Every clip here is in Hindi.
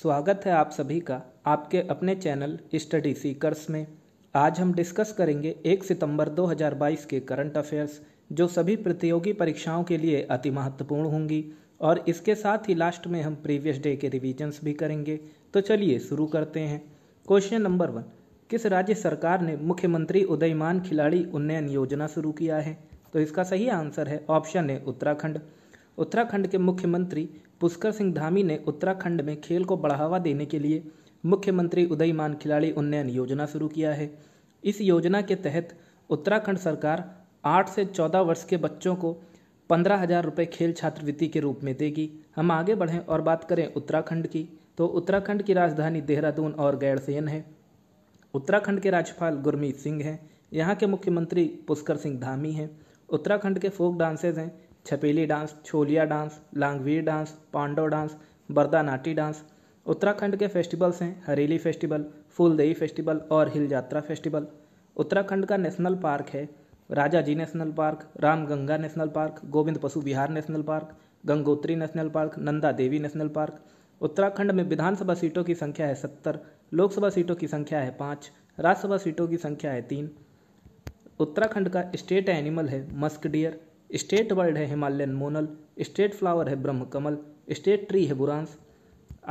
स्वागत है आप सभी का आपके अपने चैनल स्टडी सीकर्स में आज हम डिस्कस करेंगे 1 सितंबर 2022 के करंट अफेयर्स जो सभी प्रतियोगी परीक्षाओं के लिए अति महत्वपूर्ण होंगी और इसके साथ ही लास्ट में हम प्रीवियस डे के रिविजन्स भी करेंगे तो चलिए शुरू करते हैं क्वेश्चन नंबर वन किस राज्य सरकार ने मुख्यमंत्री उदयमान खिलाड़ी उन्नयन योजना शुरू किया है तो इसका सही आंसर है ऑप्शन ए उत्तराखंड उत्तराखंड के मुख्यमंत्री पुष्कर सिंह धामी ने उत्तराखंड में खेल को बढ़ावा देने के लिए मुख्यमंत्री उदयमान खिलाड़ी उन्नयन योजना शुरू किया है इस योजना के तहत उत्तराखंड सरकार आठ से चौदह वर्ष के बच्चों को पंद्रह हज़ार रुपये खेल छात्रवृत्ति के रूप में देगी हम आगे बढ़ें और बात करें उत्तराखंड की तो उत्तराखंड की राजधानी देहरादून और गैरसेन है उत्तराखंड के राज्यपाल गुरमीत सिंह हैं यहाँ के मुख्यमंत्री पुष्कर सिंह धामी हैं उत्तराखंड के फोक डांसेज हैं Chhapeli dance Chholiya dance Langvir dance Pando dance Bardanati dance Uttarakhand के फेस्टिवल्स हैं हरेली फेस्टिवल फूलदेई फेस्टिवल और हिल यात्रा फेस्टिवल उत्तराखंड का नेशनल पार्क है Rajaji national park Ram Ganga national park Govind Pashu Vihar national park Gangotri national park Nanda Devi national park Uttarakhand में विधानसभा सीटों की संख्या है सत्तर लोकसभा सीटों की संख्या है पाँच राज्यसभा सीटों की संख्या है तीन उत्तराखंड का स्टेट एनिमल है मस्क डियर स्टेट बर्ड है हिमालयन मोनल स्टेट फ्लावर है ब्रह्म कमल स्टेट ट्री है बुरांस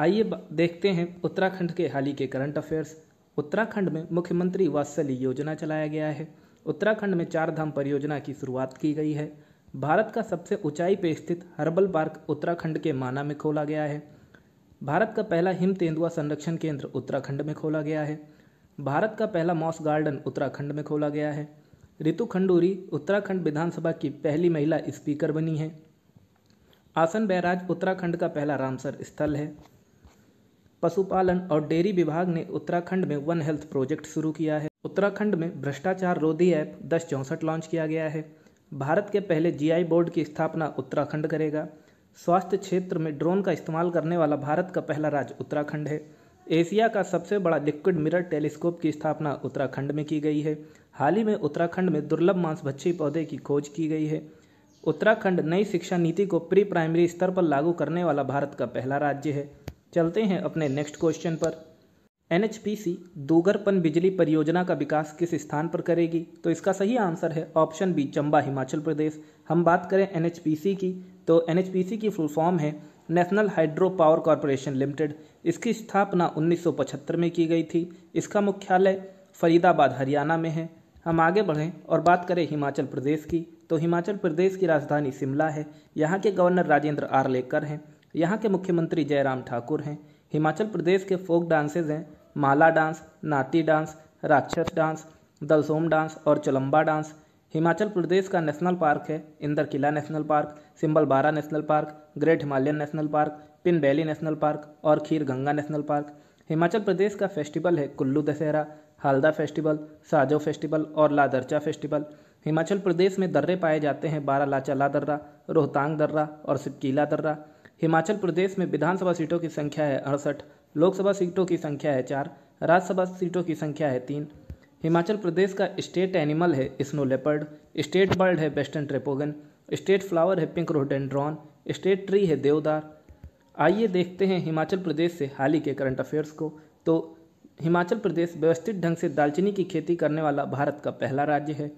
आइए देखते हैं उत्तराखंड के हाल ही के करंट अफेयर्स उत्तराखंड में मुख्यमंत्री वात्सल्य योजना चलाया गया है उत्तराखंड में चार धाम परियोजना की शुरुआत की गई है भारत का सबसे ऊंचाई पर स्थित हर्बल पार्क उत्तराखंड के माना में खोला गया है भारत का पहला हिम तेंदुआ संरक्षण केंद्र उत्तराखंड में खोला गया है भारत का पहला मॉस गार्डन उत्तराखंड में खोला गया है रितु खंडूरी उत्तराखंड विधानसभा की पहली महिला स्पीकर बनी है आसन बैराज उत्तराखंड का पहला रामसर स्थल है पशुपालन और डेयरी विभाग ने उत्तराखंड में वन हेल्थ प्रोजेक्ट शुरू किया है उत्तराखंड में भ्रष्टाचार रोधी ऐप दस चौंसठ लॉन्च किया गया है भारत के पहले जीआई बोर्ड की स्थापना उत्तराखंड करेगा स्वास्थ्य क्षेत्र में ड्रोन का इस्तेमाल करने वाला भारत का पहला राज्य उत्तराखंड है एशिया का सबसे बड़ा लिक्विड मिरर टेलीस्कोप की स्थापना उत्तराखंड में की गई है हाल ही में उत्तराखंड में दुर्लभ भच्छी पौधे की खोज की गई है उत्तराखंड नई शिक्षा नीति को प्री प्राइमरी स्तर पर लागू करने वाला भारत का पहला राज्य है चलते हैं अपने नेक्स्ट क्वेश्चन पर एन दूगरपन बिजली परियोजना का विकास किस स्थान पर करेगी तो इसका सही आंसर है ऑप्शन बी चंबा हिमाचल प्रदेश हम बात करें एन की तो एन की फुल फॉर्म है national hydro power corporation limited इसकी स्थापना 1975 में की गई थी इसका मुख्यालय फरीदाबाद हरियाणा में है हम आगे बढ़ें और बात करें हिमाचल प्रदेश की तो हिमाचल प्रदेश की राजधानी शिमला है यहाँ के गवर्नर राजेंद्र आरलेकर हैं यहाँ के मुख्यमंत्री जयराम ठाकुर हैं हिमाचल प्रदेश के फोक डांसेज हैं Mala dance Nati dance Rakshas dance Dalsom dance और चलम्बा डांस हिमाचल प्रदेश का नेशनल पार्क है Inder Kila national park Simbalbara national park great Himalayan national park pin valley national park और खीर गंगा नेशनल पार्क हिमाचल प्रदेश का फेस्टिवल है कुल्लू दशहरा हालदा फेस्टिवल साजो फेस्टिवल और लादरचा फेस्टिवल हिमाचल प्रदेश में दर्रे पाए जाते हैं बारह लाचाला दर्रा रोहतांग दर्रा और सिपकीला दर्रा हिमाचल प्रदेश में विधानसभा सीटों की संख्या है अड़सठ लोकसभा सीटों की संख्या है चार राज्यसभा सीटों की संख्या है तीन हिमाचल प्रदेश का स्टेट एनिमल है स्नो लेपर्ड स्टेट बर्ड है वेस्टर्न ट्रेपोगन स्टेट फ्लावर है पिंक रोडेंड्रॉन स्टेट ट्री है देवदार आइए देखते हैं हिमाचल प्रदेश से हाल ही के करंट अफेयर्स को तो हिमाचल प्रदेश व्यवस्थित ढंग से दालचीनी की खेती करने वाला भारत का पहला राज्य है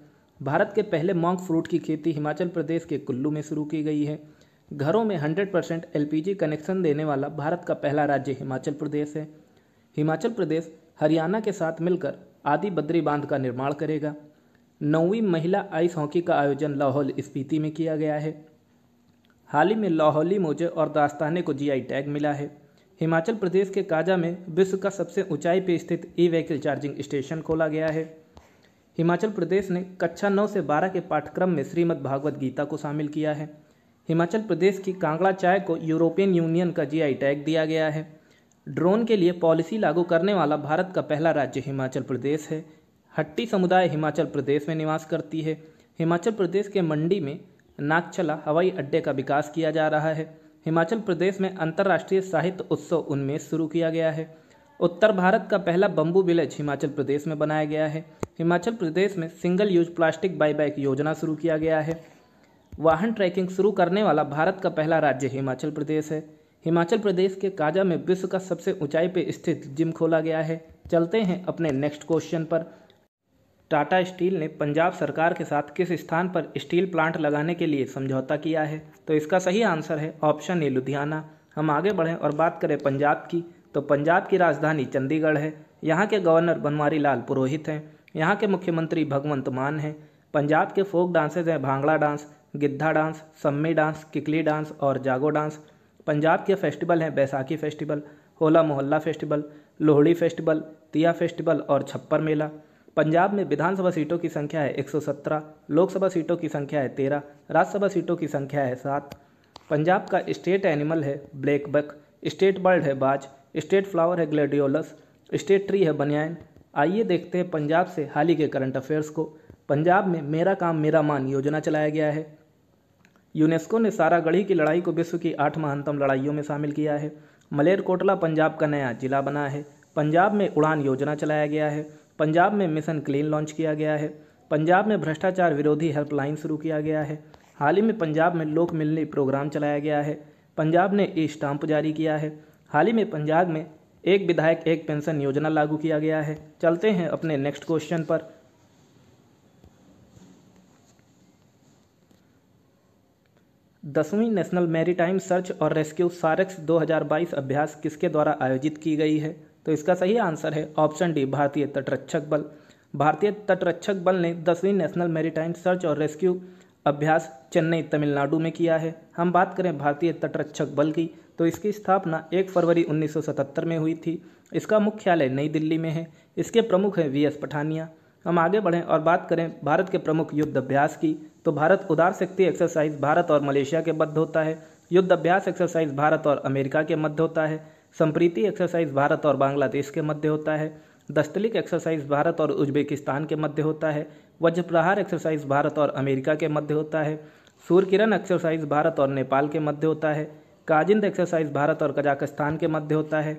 भारत के पहले मॉन्ग फ्रूट की खेती हिमाचल प्रदेश के कुल्लू में शुरू की गई है घरों में 100 परसेंट एल कनेक्शन देने वाला भारत का पहला राज्य हिमाचल प्रदेश है हिमाचल प्रदेश हरियाणा के साथ मिलकर आदि बद्री बांध का निर्माण करेगा नौवीं महिला आइस हॉकी का आयोजन लाहौल स्पीति में किया गया है हाल ही में लाहौली मोजे और दास्ताने को जीआई टैग मिला है हिमाचल प्रदेश के काजा में विश्व का सबसे ऊंचाई पर स्थित ई व्हीकल चार्जिंग स्टेशन खोला गया है हिमाचल प्रदेश ने कक्षा नौ से बारह के पाठ्यक्रम में श्रीमद भागवत गीता को शामिल किया है हिमाचल प्रदेश की कांगड़ा चाय को यूरोपियन यूनियन का जीआई टैग दिया गया है ड्रोन के लिए पॉलिसी लागू करने वाला भारत का पहला राज्य हिमाचल प्रदेश है हट्टी समुदाय हिमाचल प्रदेश में निवास करती है हिमाचल प्रदेश के मंडी में नागछला हवाई अड्डे का विकास किया जा रहा है हिमाचल प्रदेश में अंतर्राष्ट्रीय साहित्य उत्सव उन्नीस शुरू किया गया है उत्तर भारत का पहला बम्बू विलेज हिमाचल प्रदेश में बनाया गया है हिमाचल प्रदेश में सिंगल यूज प्लास्टिक बाईबैक योजना शुरू किया गया है वाहन ट्रैकिंग शुरू करने वाला भारत का पहला राज्य हिमाचल प्रदेश है हिमाचल प्रदेश के काजा में विश्व का सबसे ऊंचाई पर स्थित जिम खोला गया है चलते हैं अपने नेक्स्ट क्वेश्चन पर टाटा स्टील ने पंजाब सरकार के साथ किस स्थान पर स्टील प्लांट लगाने के लिए समझौता किया है तो इसका सही आंसर है ऑप्शन ए लुधियाना हम आगे बढ़ें और बात करें पंजाब की तो पंजाब की राजधानी चंडीगढ़ है यहाँ के गवर्नर बनवारी लाल पुरोहित हैं यहाँ के मुख्यमंत्री भगवंत मान हैं पंजाब के फोक डांसेज हैं Bhangra dance Giddha dance Sammi dance Kikli dance और जागो डांस पंजाब के फेस्टिवल हैं Baisakhi festival Hola Mohalla festival Lohri festival Teeyan festival और छप्पर मेला पंजाब में विधानसभा सीटों की संख्या है 117, लोकसभा सीटों की संख्या है 13, राज्यसभा सीटों की संख्या है सात पंजाब का स्टेट एनिमल है ब्लैक बक स्टेट बर्ड है बाज स्टेट फ्लावर है ग्लेडियोलस स्टेट ट्री है बनियान आइए देखते हैं पंजाब से हाल ही के करंट अफेयर्स को पंजाब में मेरा काम मेरा मान योजना चलाया गया है यूनेस्को ने सारागढ़ी की लड़ाई को विश्व की आठ महानतम लड़ाइयों में शामिल किया है मलेरकोटला पंजाब का नया जिला बना है पंजाब में उड़ान योजना चलाया गया है पंजाब में मिशन क्लीन लॉन्च किया गया है पंजाब में भ्रष्टाचार विरोधी हेल्पलाइन शुरू किया गया है हाल ही में पंजाब में लोक मिलने प्रोग्राम चलाया गया है पंजाब ने ई स्टाम्प जारी किया है हाल ही में पंजाब में एक विधायक एक पेंशन योजना लागू किया गया है चलते हैं अपने नेक्स्ट क्वेश्चन पर दसवीं नेशनल मैरीटाइम सर्च और रेस्क्यू सारक्स 2022 अभ्यास किसके द्वारा आयोजित की गई है तो इसका सही आंसर है ऑप्शन डी भारतीय तटरक्षक बल भारतीय तटरक्षक बल ने दसवीं नेशनल मेरीटाइम सर्च और रेस्क्यू अभ्यास चेन्नई तमिलनाडु में किया है हम बात करें भारतीय तटरक्षक बल की तो इसकी स्थापना 1 फरवरी 1977 में हुई थी इसका मुख्यालय नई दिल्ली में है इसके प्रमुख हैं वी एस पठानिया हम आगे बढ़ें और बात करें भारत के प्रमुख युद्ध अभ्यास की तो भारत उदार शक्ति एक्सरसाइज भारत और मलेशिया के मध्य होता है युद्ध अभ्यास एक्सरसाइज भारत और अमेरिका के मध्य होता है संप्रीति एक्सरसाइज भारत और बांग्लादेश के मध्य होता है दस्तलिक एक्सरसाइज भारत और उज्बेकिस्तान के मध्य होता है वज्रप्रहार एक्सरसाइज भारत और अमेरिका के मध्य होता है सूर्य किरण एक्सरसाइज भारत और नेपाल के मध्य होता है काजिंद एक्सरसाइज भारत और कजाकिस्तान के मध्य होता है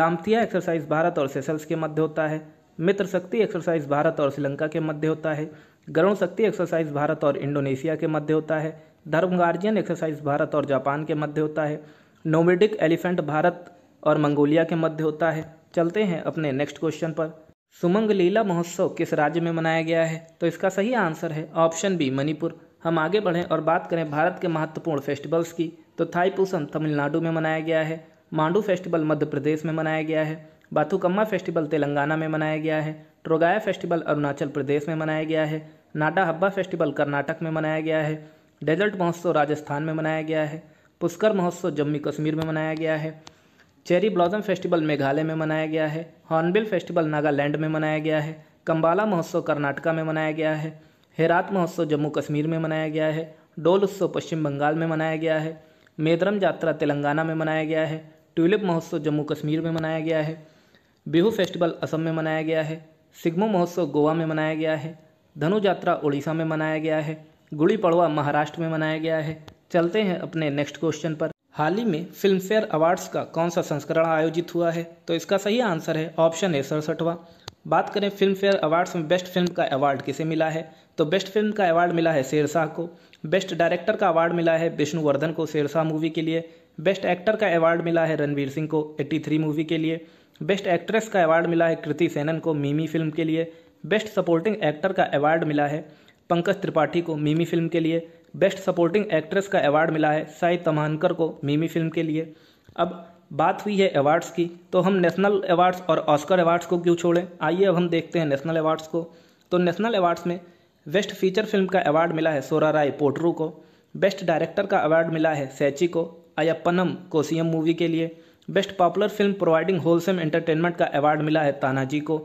लामतिया एक्सरसाइज भारत और सेसल्स के मध्य होता है मित्र शक्ति एक्सरसाइज भारत और श्रीलंका के मध्य होता है गरुण शक्ति एक्सरसाइज भारत और इंडोनेशिया के मध्य होता है धर्मगार्जियन एक्सरसाइज भारत और जापान के मध्य होता है नोमेडिक एलिफेंट भारत और मंगोलिया के मध्य होता है चलते हैं अपने नेक्स्ट क्वेश्चन पर सुमंग लीला महोत्सव किस राज्य में मनाया गया है तो इसका सही आंसर है ऑप्शन बी मणिपुर हम आगे बढ़ें और बात करें भारत के महत्वपूर्ण फेस्टिवल्स की तो थाईपूसम तमिलनाडु में मनाया गया है मांडू फेस्टिवल मध्य प्रदेश में मनाया गया है बाथुकम्मा फेस्टिवल तेलंगाना में मनाया गया है ट्रोगाया फेस्टिवल अरुणाचल प्रदेश में मनाया गया है नाटा हब्बा फेस्टिवल कर्नाटक में मनाया गया है डेजर्ट महोत्सव राजस्थान में मनाया गया है पुष्कर महोत्सव जम्मू कश्मीर में मनाया गया है चेरी ब्लॉजम फेस्टिवल मेघालय में मनाया गया है हॉर्नबिल फेस्टिवल नागालैंड में मनाया गया है कंबाला महोत्सव कर्नाटका में मनाया गया है हेरात महोत्सव जम्मू कश्मीर में मनाया गया है डोल उत्सव पश्चिम बंगाल में मनाया गया है मेदरम यात्रा तेलंगाना में मनाया गया है ट्यूलिप महोत्सव जम्मू कश्मीर में मनाया गया है बिहू फेस्टिवल असम में मनाया गया है सिग्मो महोत्सव गोवा में मनाया गया है धनु यात्रा उड़ीसा में मनाया गया है गुड़ी पड़वा महाराष्ट्र में मनाया गया है चलते हैं अपने नेक्स्ट क्वेश्चन पर हाल ही में फिल्मफेयर अवार्ड्स का कौन सा संस्करण आयोजित हुआ है तो इसका सही आंसर है ऑप्शन ए सड़सठवा बात करें फिल्मफेयर अवार्ड्स में बेस्ट फिल्म का अवार्ड किसे मिला है तो बेस्ट फिल्म का अवार्ड मिला है शेरशाह को बेस्ट डायरेक्टर का अवार्ड मिला है विष्णुवर्धन को शेरशाह मूवी के लिए बेस्ट एक्टर का अवार्ड मिला है रणवीर सिंह को 83 मूवी के लिए बेस्ट एक्ट्रेस का अवार्ड मिला है कृति सेनन को मीमी फिल्म के लिए बेस्ट सपोर्टिंग एक्टर का अवार्ड मिला है पंकज त्रिपाठी को मीमी फिल्म के लिए बेस्ट सपोर्टिंग एक्ट्रेस का अवार्ड मिला है साई तमानकर को मीमी फिल्म के लिए अब बात हुई है अवार्ड्स की तो हम नेशनल अवार्ड्स और ऑस्कर अवार्ड्स को क्यों छोड़ें आइए अब हम देखते हैं नेशनल अवार्ड्स को तो नेशनल अवार्ड्स में बेस्ट फीचर फिल्म का अवार्ड मिला है सोरा राय पोटरू को बेस्ट डायरेक्टर का अवार्ड मिला है सैची को अयप्पनम कोसियम मूवी के लिए best popular film providing wholesome entertainment का अवार्ड मिला है तानाजी को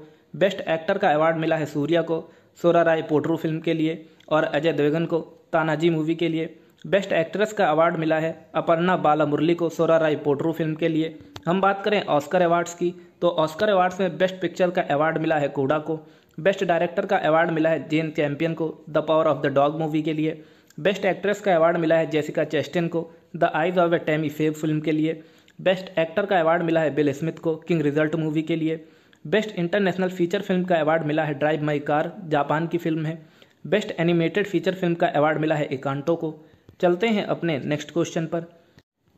बेस्ट एक्टर का अवार्ड मिला है सूर्या को सोरा राय पोटरू फिल्म के लिए और अजय देवगन को तानाजी मूवी के लिए बेस्ट एक्ट्रेस का अवार्ड मिला है अपर्णा बाला मुरली को सोरा राय पोटरू फिल्म के लिए हम बात करें ऑस्कर अवार्ड्स की तो ऑस्कर अवार्ड्स में बेस्ट पिक्चर का अवार्ड मिला है कूड़ा को बेस्ट डायरेक्टर का अवार्ड मिला है जेन चैम्पियन को the power of the dog movie के लिए बेस्ट एक्ट्रेस का अवार्ड मिला है जेसिका चेस्टन को the eyes of a Tammy Faye film के लिए बेस्ट एक्टर का अवार्ड मिला है बिल स्मिथ को किंग रिजल्ट मूवी के लिए बेस्ट इंटरनेशनल फीचर फिल्म का अवार्ड मिला है ड्राइव माई कार जापान की फिल्म है बेस्ट एनिमेटेड फीचर फिल्म का अवार्ड मिला है एकांटो को चलते हैं अपने नेक्स्ट क्वेश्चन पर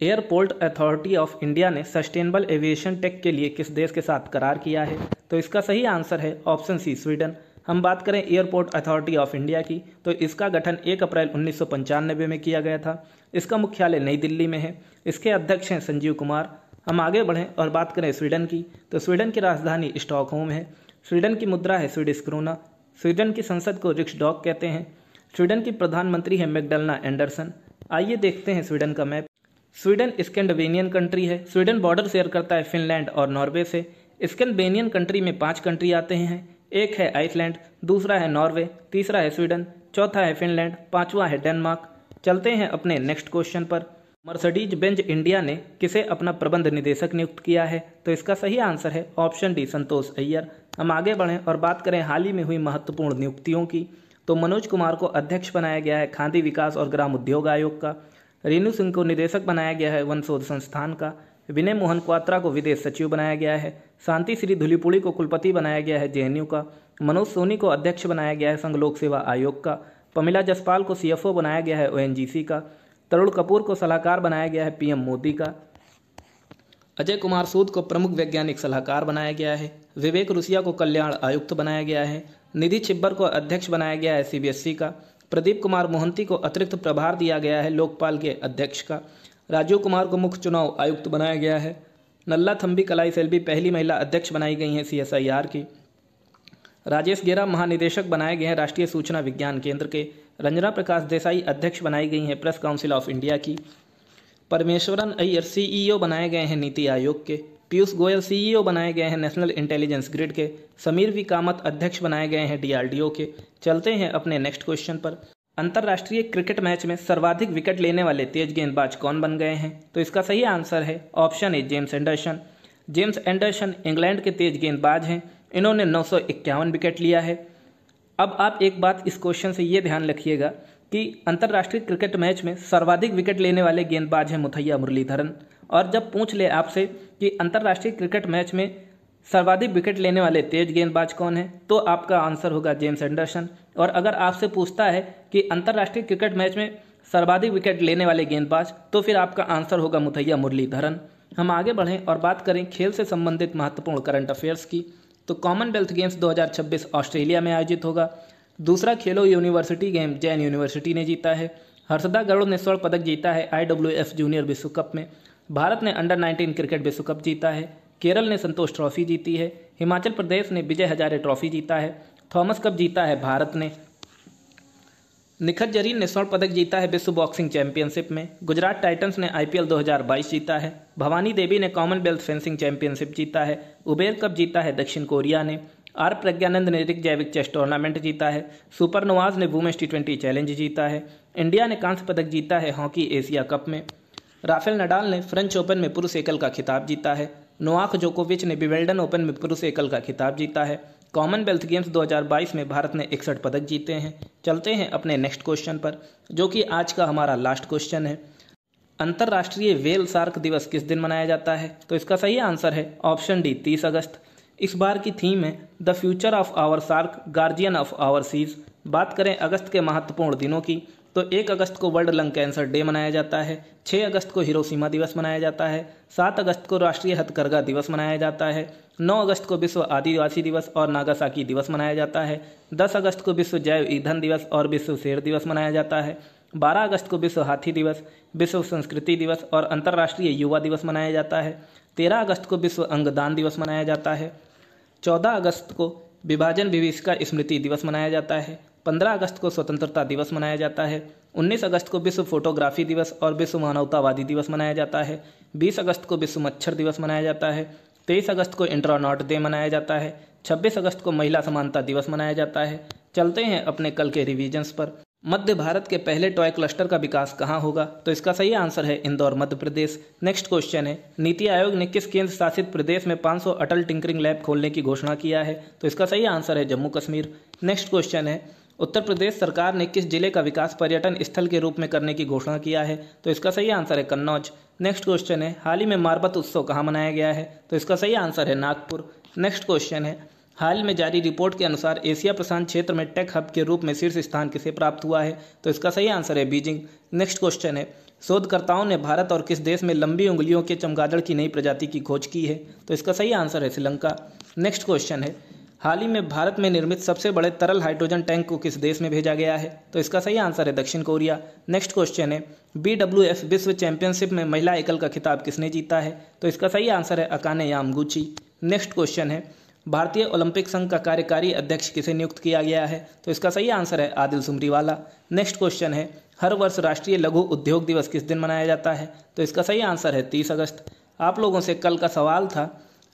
एयरपोर्ट अथॉरिटी ऑफ इंडिया ने सस्टेनेबल एविएशन टेक के लिए किस देश के साथ करार किया है तो इसका सही आंसर है ऑप्शन सी स्वीडन हम बात करें एयरपोर्ट अथॉरिटी ऑफ इंडिया की तो इसका गठन 1 अप्रैल उन्नीस में किया गया था इसका मुख्यालय नई दिल्ली में है इसके अध्यक्ष हैं संजीव कुमार हम आगे बढ़ें और बात करें स्वीडन की तो स्वीडन की राजधानी स्टॉकहोम है स्वीडन की मुद्रा है स्वीडिश क्रोना स्वीडन की संसद को डॉग कहते हैं स्वीडन की प्रधानमंत्री है मैकडलना एंडरसन आइए देखते हैं स्वीडन का मैप स्वीडन स्कैंडवेनियन कंट्री है स्वीडन बॉर्डर शेयर करता है फिनलैंड और नॉर्वे से स्कैंडवेनियन कंट्री में पांच कंट्री आते हैं एक है आइसलैंड दूसरा है नॉर्वे तीसरा है स्वीडन चौथा है फिनलैंड पाँचवा है डेनमार्क चलते हैं अपने नेक्स्ट क्वेश्चन पर मर्सडीज बेंज इंडिया ने किसे अपना प्रबंध निदेशक नियुक्त किया है तो इसका सही आंसर है ऑप्शन डी संतोष अय्यर हम आगे बढ़ें और बात करें हाल ही में हुई महत्वपूर्ण नियुक्तियों की तो मनोज कुमार को अध्यक्ष बनाया गया है खादी विकास और ग्राम उद्योग आयोग का रेणु सिंह को निदेशक बनाया गया है वन शोध संस्थान का विनय मोहन क्वात्रा को विदेश सचिव बनाया गया है शांति श्री धुलीपुड़ी को कुलपति बनाया गया है जे का मनोज सोनी को अध्यक्ष बनाया गया है संघ लोक सेवा आयोग का पमिला जसपाल को सी बनाया गया है ओ का तरुण कपूर को सलाहकार बनाया गया है पीएम मोदी का अजय कुमार सूद को प्रमुख वैज्ञानिक सलाहकार बनाया गया है विवेक रुसिया को कल्याण आयुक्त बनाया गया है निधि छिब्बर को अध्यक्ष बनाया गया है सीबीएसई का प्रदीप कुमार मोहंती को अतिरिक्त प्रभार दिया गया है लोकपाल के अध्यक्ष का राजीव कुमार को मुख्य चुनाव आयुक्त बनाया गया है नल्ला थम्बी कलाई सेल्वी पहली महिला अध्यक्ष बनाई गई हैं सीएसआईआर की राजेश गेरा महानिदेशक बनाए गए हैं राष्ट्रीय सूचना विज्ञान केंद्र के रंजना प्रकाश देसाई अध्यक्ष बनाई गई हैं प्रेस काउंसिल ऑफ इंडिया की परमेश्वरन अय्यर सीईओ बनाए गए हैं नीति आयोग के पीयूष गोयल सीईओ e बनाए गए हैं नेशनल इंटेलिजेंस ग्रिड के समीर वी कामत अध्यक्ष बनाए गए हैं डीआरडीओ के चलते हैं अपने नेक्स्ट क्वेश्चन पर अंतर्राष्ट्रीय क्रिकेट मैच में सर्वाधिक विकेट लेने वाले तेज गेंदबाज कौन बन गए हैं तो इसका सही आंसर है option A James Anderson James Anderson England के तेज गेंदबाज हैं इन्होंने नौ विकेट लिया है अब आप एक बात इस क्वेश्चन से ये ध्यान रखिएगा कि अंतर्राष्ट्रीय क्रिकेट मैच में सर्वाधिक विकेट लेने वाले गेंदबाज हैं मुथैया मुरलीधरन और जब पूछ ले आपसे कि अंतर्राष्ट्रीय क्रिकेट मैच में सर्वाधिक विकेट लेने वाले तेज गेंदबाज कौन है तो आपका आंसर होगा जेम्स एंडरसन और अगर आपसे पूछता है कि अंतर्राष्ट्रीय क्रिकेट मैच में सर्वाधिक विकेट लेने वाले गेंदबाज तो फिर आपका आंसर होगा मुथैया मुरलीधरन हम आगे बढ़ें और बात करें खेल से संबंधित महत्वपूर्ण करंट अफेयर्स की तो कॉमनवेल्थ गेम्स 2026 ऑस्ट्रेलिया में आयोजित होगा दूसरा खेलो यूनिवर्सिटी गेम जैन यूनिवर्सिटी ने जीता है हर्षदा गरुड़ ने स्वर्ण पदक जीता है आई जूनियर विश्व कप में भारत ने अंडर 19 क्रिकेट विश्व कप जीता है केरल ने संतोष ट्रॉफी जीती है हिमाचल प्रदेश ने विजय हजारे ट्रॉफी जीता है थॉमस कप जीता है भारत ने निखत जरीन ने स्वर्ण पदक जीता है विश्व बॉक्सिंग चैंपियनशिप में गुजरात टाइटंस ने आईपीएल 2022 जीता है भवानी देवी ने कॉमनवेल्थ फेंसिंग चैंपियनशिप जीता है उबेर कप जीता है दक्षिण कोरिया ने आर प्रज्ञानंद ने रिक जैविक चेस टूर्नामेंट जीता है सुपर नवाज ने वुमेंस टी चैलेंज जीता है इंडिया ने कांस्य पदक जीता है हॉकी एशिया कप में राफेल नडाल ने फ्रेंच ओपन में पुरुष एकल का खिताब जीता है नोआक जोकोविच ने बिवेल्डन ओपन में पुरुष एकल का खिताब जीता है कॉमनवेल्थ गेम्स 2022 में भारत ने इकसठ पदक जीते हैं चलते हैं अपने नेक्स्ट क्वेश्चन पर जो कि आज का हमारा लास्ट क्वेश्चन है अंतर्राष्ट्रीय वेल सार्क दिवस किस दिन मनाया जाता है तो इसका सही आंसर है ऑप्शन डी तीस अगस्त इस बार की थीम है the future of our shark guardian of our seas बात करें अगस्त के महत्वपूर्ण दिनों की तो एक अगस्त को वर्ल्ड लंग कैंसर डे मनाया जाता है छः अगस्त को हिरोशिमा दिवस मनाया जाता है सात अगस्त को राष्ट्रीय हथकरघा दिवस मनाया जाता है नौ अगस्त को विश्व आदिवासी दिवस और नागासाकी दिवस मनाया जाता है दस अगस्त को विश्व जैव ईंधन दिवस और विश्व शेर दिवस मनाया जाता है बारह अगस्त को विश्व हाथी दिवस विश्व संस्कृति दिवस और अंतर्राष्ट्रीय युवा दिवस मनाया जाता है तेरह अगस्त को विश्व अंगदान दिवस मनाया जाता है चौदह अगस्त को विभाजन विभिषिका स्मृति दिवस मनाया जाता है पंद्रह अगस्त को स्वतंत्रता दिवस मनाया जाता है उन्नीस अगस्त को विश्व फोटोग्राफी दिवस और विश्व मानवतावादी दिवस मनाया जाता है बीस अगस्त को विश्व मच्छर दिवस मनाया जाता है तेईस अगस्त को इंट्रानॉट डे मनाया जाता है छब्बीस अगस्त को महिला समानता दिवस मनाया जाता है चलते हैं अपने कल के रिविजन्स पर मध्य भारत के पहले टॉय क्लस्टर का विकास कहाँ होगा तो इसका सही आंसर है इंदौर मध्य प्रदेश नेक्स्ट क्वेश्चन है नीति आयोग ने किस केंद्र शासित प्रदेश में 500 अटल टिंकरिंग लैब खोलने की घोषणा किया है तो इसका सही आंसर है जम्मू कश्मीर नेक्स्ट क्वेश्चन है उत्तर प्रदेश सरकार ने किस जिले का विकास पर्यटन स्थल के रूप में करने की घोषणा किया है तो इसका सही आंसर है कन्नौज नेक्स्ट क्वेश्चन है हाल ही में मारबत उत्सव कहाँ मनाया गया है तो इसका सही आंसर है नागपुर नेक्स्ट क्वेश्चन है हाल में जारी रिपोर्ट के अनुसार एशिया प्रशांत क्षेत्र में टेक हब के रूप में शीर्ष स्थान किसे प्राप्त हुआ है तो इसका सही आंसर है बीजिंग नेक्स्ट क्वेश्चन है शोधकर्ताओं ने भारत और किस देश में लंबी उंगलियों के चमगादड़ की नई प्रजाति की खोज की है तो इसका सही आंसर है श्रीलंका नेक्स्ट क्वेश्चन है हाल ही में भारत में निर्मित सबसे बड़े तरल हाइड्रोजन टैंक को किस देश में भेजा गया है तो इसका सही आंसर है दक्षिण कोरिया नेक्स्ट क्वेश्चन है बी विश्व चैंपियनशिप में महिला एकल का खिताब किसने जीता है तो इसका सही आंसर है अकाने यामगुची नेक्स्ट क्वेश्चन है भारतीय ओलंपिक संघ का कार्यकारी अध्यक्ष किसे नियुक्त किया गया है तो इसका सही आंसर है आदिल सुमरीवाला नेक्स्ट क्वेश्चन है हर वर्ष राष्ट्रीय लघु उद्योग दिवस किस दिन मनाया जाता है तो इसका सही आंसर है तीस अगस्त आप लोगों से कल का सवाल था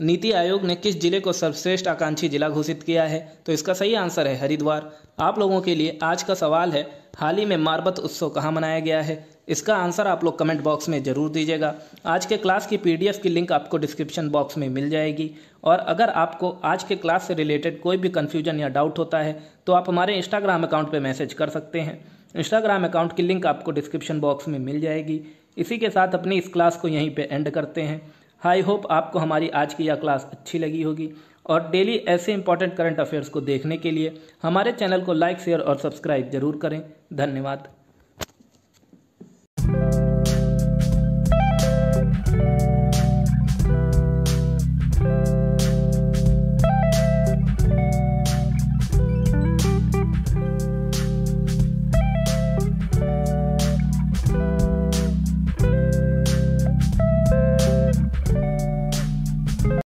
नीति आयोग ने किस जिले को सर्वश्रेष्ठ आकांक्षी जिला घोषित किया है तो इसका सही आंसर है हरिद्वार आप लोगों के लिए आज का सवाल है हाल ही में मारबत उत्सव कहाँ मनाया गया है इसका आंसर आप लोग कमेंट बॉक्स में ज़रूर दीजिएगा आज के क्लास की पीडीएफ की लिंक आपको डिस्क्रिप्शन बॉक्स में मिल जाएगी और अगर आपको आज के क्लास से रिलेटेड कोई भी कन्फ्यूजन या डाउट होता है तो आप हमारे इंस्टाग्राम अकाउंट पर मैसेज कर सकते हैं इंस्टाग्राम अकाउंट की लिंक आपको डिस्क्रिप्शन बॉक्स में मिल जाएगी इसी के साथ अपनी इस क्लास को यहीं पर एंड करते हैं आई होप आपको हमारी आज की यह क्लास अच्छी लगी होगी और डेली ऐसे इंपॉर्टेंट करंट अफेयर्स को देखने के लिए हमारे चैनल को लाइक शेयर और सब्सक्राइब जरूर करें धन्यवाद